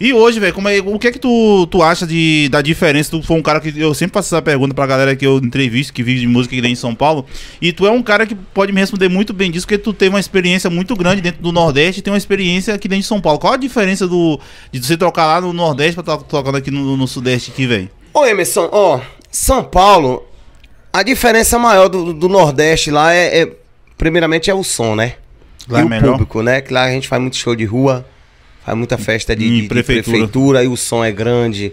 E hoje, velho, é, o que é que tu, tu acha de, da diferença? Tu foi um cara que. Eu sempre faço essa pergunta pra galera que eu entrevisto, que vive de música aqui em São Paulo. E tu é um cara que pode me responder muito bem disso, porque tu tem uma experiência muito grande dentro do Nordeste e tem uma experiência aqui dentro de São Paulo. Qual a diferença do, de você trocar lá no Nordeste pra estar tocando aqui no, no Sudeste aqui, velho? Ô, Emerson, ó, São Paulo, a diferença maior do, do Nordeste lá é, é, Primeiramente é o som, né? Lá é e é o melhor. público, né? Que lá a gente faz muito show de rua. Faz muita festa de, de, de, prefeitura. aí e o som é grande.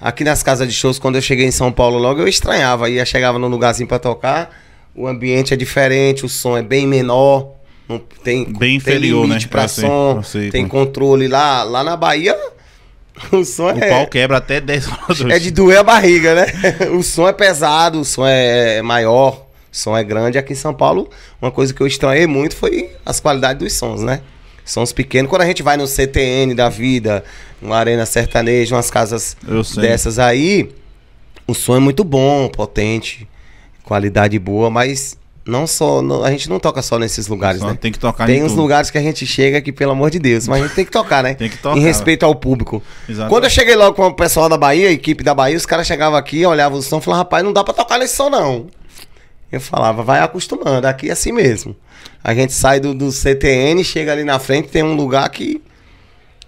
Aqui nas casas de shows, quando eu cheguei em São Paulo logo, eu estranhava. Ia chegava num lugarzinho para tocar, o ambiente é diferente, o som é bem menor. Não tem, bem tem inferior, limite né? pra som, tem é. controle lá. Lá na Bahia, o som o é. O pau quebra até 10 horas. É de doer a barriga, né? O som é pesado, o som é, é maior, o som é grande. Aqui em São Paulo, uma coisa que eu estranhei muito foi as qualidades dos sons, né? São os pequenos. Quando a gente vai no CTN da vida, uma arena sertaneja, umas casas dessas aí, o som é muito bom, potente, qualidade boa, mas não só não, a gente não toca só nesses lugares, só né? Tem que tocar. Tem uns tudo. lugares que a gente chega que pelo amor de Deus, mas a gente tem que tocar, né? tem que tocar. Em né? respeito ao público. Exatamente. Quando eu cheguei logo com o pessoal da Bahia, a equipe da Bahia, os caras chegavam aqui, olhavam o som, falavam, rapaz, não dá para tocar nesse som não. Eu falava, vai acostumando, aqui é assim mesmo. A gente sai do, do CTN, chega ali na frente, tem um lugar que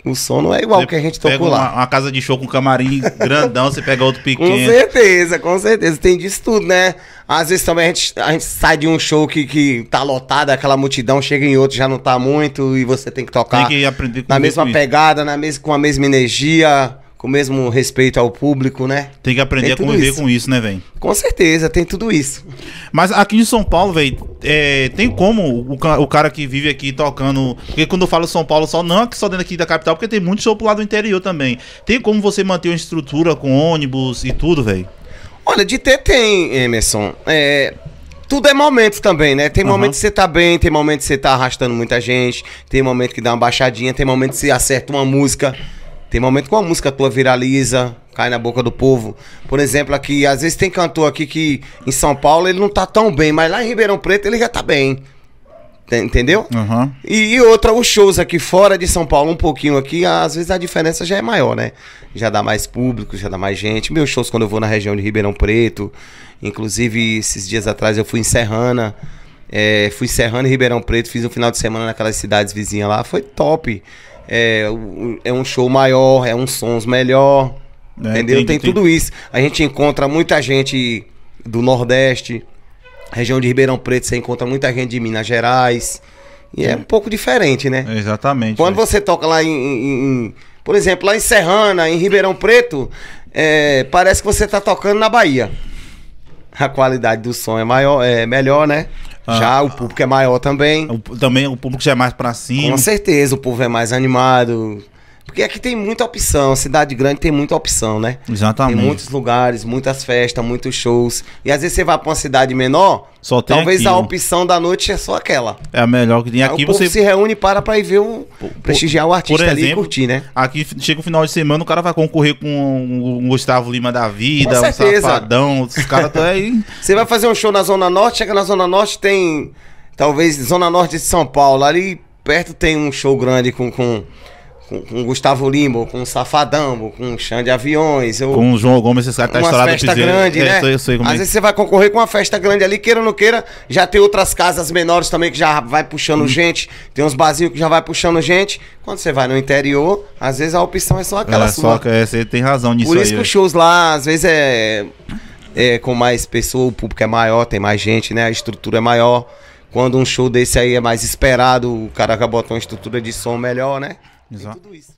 o som não é igual você que a gente tocou lá. Uma, uma casa de show com camarim grandão, você pega outro pequeno. Com certeza, com certeza. Tem disso tudo, né? Às vezes também a gente, a gente sai de um show que, que tá lotado, aquela multidão, chega em outro, já não tá muito, e você tem que tocar tem que aprender na mesma pegada, na mes com a mesma energia com o mesmo respeito ao público, né? Tem que aprender tem a conviver isso. com isso, né, velho? Com certeza, tem tudo isso. Mas aqui em São Paulo, velho, é, tem como o, o, cara que vive aqui tocando. Porque quando eu falo São Paulo só, não que só dentro aqui da capital, porque tem muito show pro lado do interior também. Tem como você manter uma estrutura com ônibus e tudo, velho? Olha, de ter tem, Emerson. É, tudo é momento também, né? Tem uhum. momento que você tá bem, tem momento que você tá arrastando muita gente, tem momento que dá uma baixadinha, tem momento que você acerta uma música tem momento que uma música tua viraliza, cai na boca do povo. Por exemplo, aqui, às vezes tem cantor aqui que em São Paulo ele não tá tão bem, mas lá em Ribeirão Preto ele já tá bem. Entendeu? Uhum. E, e, outra, os shows aqui fora de São Paulo, um pouquinho aqui, às vezes a diferença já é maior, né? Já dá mais público, já dá mais gente. Meus shows quando eu vou na região de Ribeirão Preto, inclusive esses dias atrás eu fui em Serrana, é, fui em Serrana e Ribeirão Preto, fiz um final de semana naquelas cidades vizinhas lá, foi top é, é um show maior, é um sons melhor. É, entendeu? Entendi, tem entendi. tudo isso. A gente encontra muita gente do Nordeste, região de Ribeirão Preto, você encontra muita gente de Minas Gerais. E é um pouco diferente, né? Exatamente. Quando é. você toca lá em, em, em, Por exemplo, lá em Serrana, em Ribeirão Preto, é, parece que você está tocando na Bahia. A qualidade do som é maior, é melhor, né? Ah. já o público é maior também. O, também o público já é mais pra cima. Com certeza, o povo é mais animado. Porque aqui tem muita opção, cidade grande tem muita opção, né? Exatamente. Tem muitos lugares, muitas festas, muitos shows. E às vezes você vai pra uma cidade menor, Só tem talvez aquilo. a opção da noite é só aquela. É a melhor que tem Aí aqui. o povo você se reúne e para pra ir ver o. Por- prestigiar o artista exemplo, ali e curtir, né? Aqui chega o final de semana, o cara vai concorrer com o Gustavo Lima da vida, Com um certeza. Safadão, os caras estão aí. Você vai fazer um show na Zona Norte, chega na Zona Norte, tem. Talvez Zona Norte de São Paulo. Ali perto tem um show grande com, com com, com Gustavo Lima, com Safadão, com Xande Aviões. com o João Gomes, esses caras tá estourado festa grande, é, né? É, eu sei, eu Às é. vezes você vai concorrer com uma festa grande ali, queira ou não queira, já tem outras casas menores também que já vai puxando hum. gente, tem uns barzinhos que já vai puxando gente. Quando você vai no interior, às vezes a opção é só aquela é, sua. Só que, é, você tem razão nisso Por isso aí, que é. os shows lá, às vezes é, é com mais pessoa, o público é maior, tem mais gente, né? A estrutura é maior. Quando um show desse aí é mais esperado, o cara acaba botou uma estrutura de som melhor, né? Exato. Tem tudo isso.